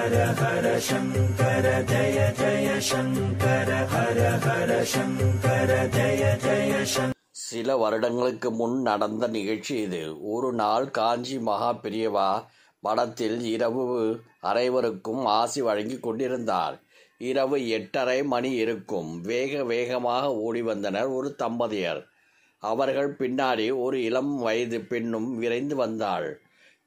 ஹர ஹர சங்கர ஜய ஜய சங்கர ஹர ஹர சங்கர ஜய ஜய சில வருடங்களுக்கு முன் நடந்த நிகழ்ச்சி இது ஒரு நாள் காஞ்சி மகா பிரியவா படத்தில் இரவு அரைவருக்கும் ஆசி வழங்கி கொண்டிருந்தார் இரவு எட்டரை மணி இருக்கும் வேக வேகமாக ஓடி வந்தனர் ஒரு தம்பதியர் அவர்கள் பின்னாடி ஒரு இளம் வயது பெண்ணும் விரைந்து வந்தாள்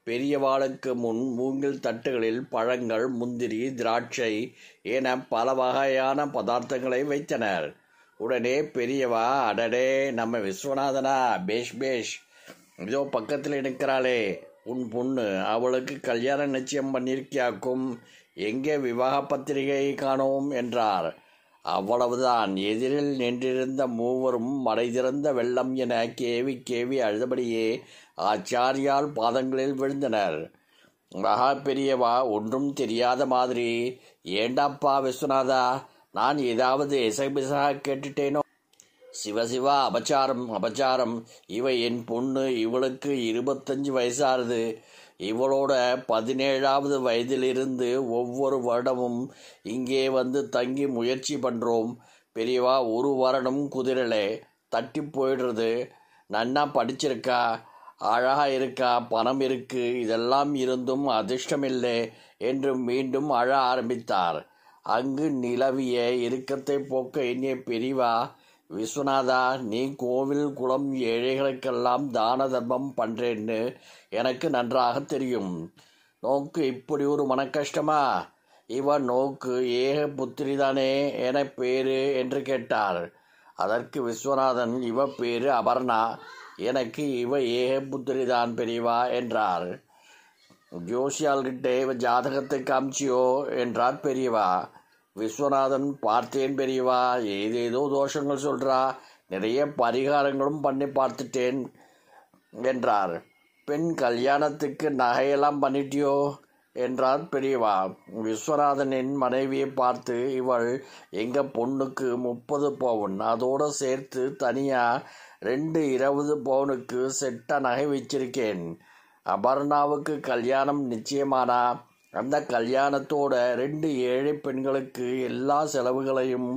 பெரியவாளுக்கு முன் மூங்கில் தட்டுகளில் பழங்கள் முந்திரி திராட்சை என பல வகையான பதார்த்தங்களை வைத்தனர் உடனே பெரியவா அடடே நம்ம விஸ்வநாதனா பேஷ் பேஷ் இதோ பக்கத்தில் இருக்கிறாளே உன் பொண்ணு அவளுக்கு கல்யாண நிச்சயம் பண்ணியிருக்கியாக்கும் எங்கே விவாக பத்திரிகை காணோம் என்றார் அவ்வளவுதான் எதிரில் நின்றிருந்த மூவரும் மடை திறந்த வெள்ளம் என கேவி கேவி அழுதபடியே ஆச்சாரியால் பாதங்களில் விழுந்தனர் மகா பெரியவா ஒன்றும் தெரியாத மாதிரி ஏண்டாப்பா விஸ்வநாதா நான் ஏதாவது இசைபிசாக கேட்டுட்டேனோ சிவசிவா அபச்சாரம் அபச்சாரம் இவை என் பொண்ணு இவளுக்கு இருபத்தஞ்சு வயசாருது இவளோட பதினேழாவது வயதிலிருந்து ஒவ்வொரு வருடமும் இங்கே வந்து தங்கி முயற்சி பண்ணுறோம் பெரியவா ஒரு வருடம் குதிரலை தட்டி போயிடுறது நன்னா படிச்சிருக்கா அழகாக இருக்கா பணம் இருக்கு இதெல்லாம் இருந்தும் அதிர்ஷ்டமில்லை என்று மீண்டும் அழ ஆரம்பித்தார் அங்கு நிலவிய இறுக்கத்தை போக்க எண்ணிய பெரிவா விஸ்வநாதா நீ கோவில் குளம் ஏழைகளுக்கெல்லாம் தான தர்மம் பண்ணுறேன்னு எனக்கு நன்றாக தெரியும் நோக்கு இப்படி ஒரு மனக்கஷ்டமா இவன் நோக்கு ஏக புத்திரி தானே என பேரு என்று கேட்டார் அதற்கு விஸ்வநாதன் இவ பேரு அபர்ணா எனக்கு இவ ஏக புத்திரி தான் பெரியவா என்றார் ஜோஷியால்கிட்டே இவ ஜாதகத்தை காமிச்சியோ என்றார் பெரியவா விஸ்வநாதன் பார்த்தேன் பெரியவா ஏதேதோ தோஷங்கள் சொல்கிறா நிறைய பரிகாரங்களும் பண்ணி பார்த்துட்டேன் என்றார் பெண் கல்யாணத்துக்கு நகையெல்லாம் பண்ணிட்டியோ என்றார் பெரியவா விஸ்வநாதனின் மனைவியை பார்த்து இவள் எங்கள் பொண்ணுக்கு முப்பது பவுன் அதோடு சேர்த்து தனியாக ரெண்டு இருபது பவுனுக்கு செட்டாக நகை வச்சிருக்கேன் அபர்ணாவுக்கு கல்யாணம் நிச்சயமானா அந்த கல்யாணத்தோட ரெண்டு ஏழை பெண்களுக்கு எல்லா செலவுகளையும்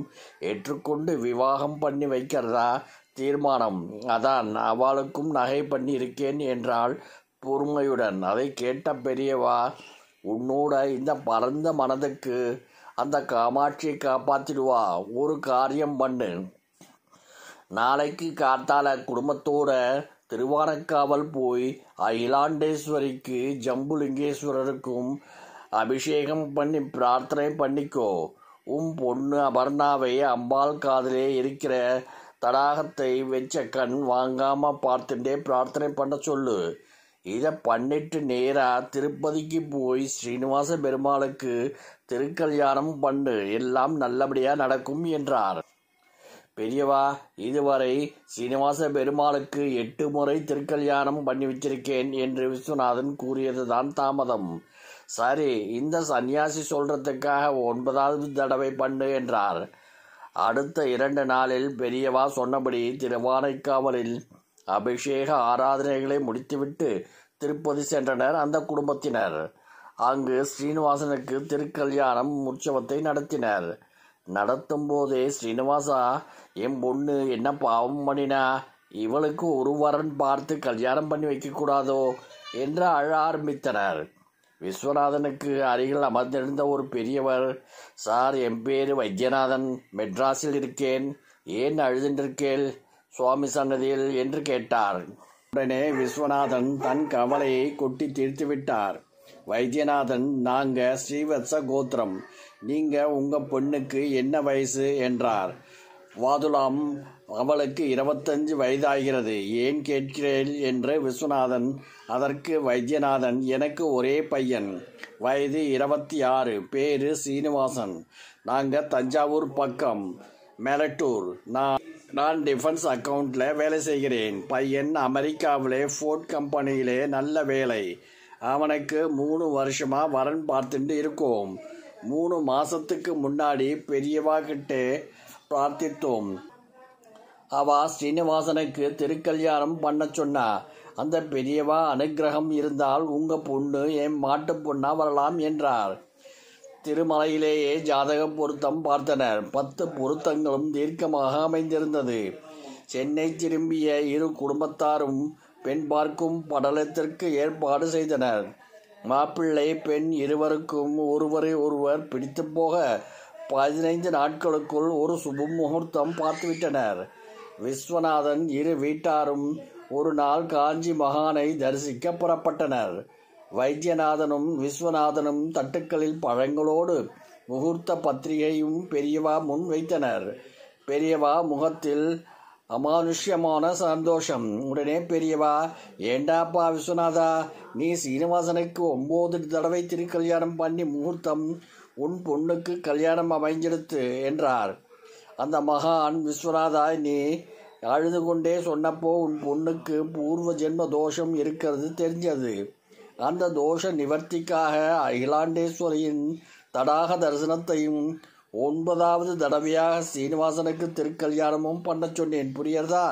ஏற்றுக்கொண்டு விவாகம் பண்ணி வைக்கிறதா தீர்மானம் அதான் அவளுக்கும் நகை பண்ணி இருக்கேன் என்றால் பொறுமையுடன் அதை கேட்ட பெரியவா உன்னோட இந்த பரந்த மனதுக்கு அந்த காமாட்சியை காப்பாற்றிடுவா ஒரு காரியம் பண்ணு நாளைக்கு காத்தால குடும்பத்தோட திருவானக்காவல் போய் அகிலாண்டேஸ்வரிக்கு ஜம்புலிங்கேஸ்வரருக்கும் அபிஷேகம் பண்ணி பிரார்த்தனை பண்ணிக்கோ உம் பொண்ணு அபர்ணாவை அம்பாள் காதலே இருக்கிற தடாகத்தை வச்ச கண் வாங்காம பார்த்துட்டே பிரார்த்தனை பண்ண சொல்லு இதை பண்ணிட்டு நேராக திருப்பதிக்கு போய் ஸ்ரீனிவாச பெருமாளுக்கு திருக்கல்யாணம் பண்ணு எல்லாம் நல்லபடியாக நடக்கும் என்றார் பெரியவா இதுவரை சீனிவாச பெருமாளுக்கு எட்டு முறை திருக்கல்யாணம் பண்ணி வச்சிருக்கேன் என்று விஸ்வநாதன் கூறியதுதான் தாமதம் சரி இந்த சன்னியாசி சொல்றதுக்காக ஒன்பதாவது தடவை பண்ணு என்றார் அடுத்த இரண்டு நாளில் பெரியவா சொன்னபடி திருவானைக்காவலில் அபிஷேக ஆராதனைகளை முடித்துவிட்டு திருப்பதி சென்றனர் அந்த குடும்பத்தினர் அங்கு ஸ்ரீனிவாசனுக்கு திருக்கல்யாணம் உற்சவத்தை நடத்தினர் நடத்தும் போதே ஸ்ரீனிவாசா என் பொண்ணு என்ன பாவம் பண்ணினா இவளுக்கு ஒரு வரன் பார்த்து கல்யாணம் பண்ணி வைக்கக்கூடாதோ என்று அழ ஆரம்பித்தனர் விஸ்வநாதனுக்கு அருகில் அமர்ந்திருந்த ஒரு பெரியவர் சார் என் பேர் வைத்தியநாதன் மெட்ராஸில் இருக்கேன் ஏன் அழுதுண்டிருக்கேள் சுவாமி சன்னதியில் என்று கேட்டார் உடனே விஸ்வநாதன் தன் கவலையை கொட்டி தீர்த்து விட்டார் வைத்தியநாதன் நாங்கள் ஸ்ரீவத்ச கோத்திரம் நீங்கள் உங்கள் பொண்ணுக்கு என்ன வயசு என்றார் வாதுலாம் அவளுக்கு இருபத்தஞ்சு வயதாகிறது ஏன் கேட்கிறேன் என்று விஸ்வநாதன் அதற்கு வைத்தியநாதன் எனக்கு ஒரே பையன் வயது இருபத்தி ஆறு பேரு சீனிவாசன் நாங்கள் தஞ்சாவூர் பக்கம் மேலட்டூர் நான் நான் டிஃபென்ஸ் அக்கௌண்ட்டில் வேலை செய்கிறேன் பையன் அமெரிக்காவிலே ஃபோர்ட் கம்பெனியிலே நல்ல வேலை அவனுக்கு மூணு வருஷமாக வரன் பார்த்துட்டு இருக்கோம் மூணு மாதத்துக்கு முன்னாடி பெரியவா கிட்டே பிரார்த்தித்தோம் அவா ஸ்ரீனிவாசனுக்கு திருக்கல்யாணம் பண்ண சொன்னா அந்த பெரியவா அனுகிரகம் இருந்தால் உங்க பொண்ணு என் மாட்டு பொண்ணா வரலாம் என்றார் திருமலையிலேயே ஜாதக பொருத்தம் பார்த்தனர் பத்து பொருத்தங்களும் தீர்க்கமாக அமைந்திருந்தது சென்னை திரும்பிய இரு குடும்பத்தாரும் பெண் பார்க்கும் படலத்திற்கு ஏற்பாடு செய்தனர் மாப்பிள்ளை பெண் இருவருக்கும் ஒருவரை ஒருவர் பிடித்து போக பதினைந்து நாட்களுக்குள் ஒரு சுபம் முகூர்த்தம் பார்த்துவிட்டனர் விஸ்வநாதன் இரு வீட்டாரும் ஒரு நாள் காஞ்சி மகானை தரிசிக்க புறப்பட்டனர் வைத்தியநாதனும் விஸ்வநாதனும் தட்டுக்களில் பழங்களோடு முகூர்த்த பத்திரிகையும் பெரியவா முன் வைத்தனர் பெரியவா முகத்தில் அமானுஷ்யமான சந்தோஷம் உடனே பெரியவா ஏண்டாப்பா விஸ்வநாதா நீ சீனிவாசனுக்கு ஒன்போது தடவை திருக்கல்யாணம் பண்ணி முகூர்த்தம் உன் பொண்ணுக்கு கல்யாணம் அமைஞ்சிருத்து என்றார் அந்த மகான் விஸ்வநாதா நீ அழுது கொண்டே சொன்னப்போ உன் பொண்ணுக்கு பூர்வ ஜென்ம தோஷம் இருக்கிறது தெரிஞ்சது அந்த தோஷ நிவர்த்திக்காக அகிலாண்டேஸ்வரியின் தடாக தரிசனத்தையும் ஒன்பதாவது தடவையாக சீனிவாசனுக்கு திருக்கல்யாணமும் பண்ண சொன்னேன் புரியறதா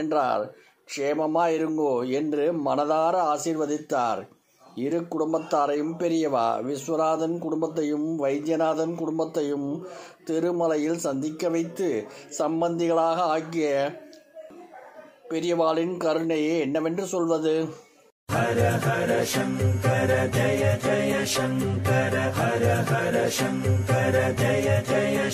என்றார் க்ஷேமமாக இருங்கோ என்று மனதார ஆசீர்வதித்தார் இரு குடும்பத்தாரையும் பெரியவா விஸ்வநாதன் குடும்பத்தையும் வைத்தியநாதன் குடும்பத்தையும் திருமலையில் சந்திக்க வைத்து சம்பந்திகளாக ஆக்கிய பெரியவாளின் கருணையை என்னவென்று சொல்வது ஹர ஹர சங்கர ஜய ஜய சங்கர ஹர ஹர சங்கர ஜய ஜய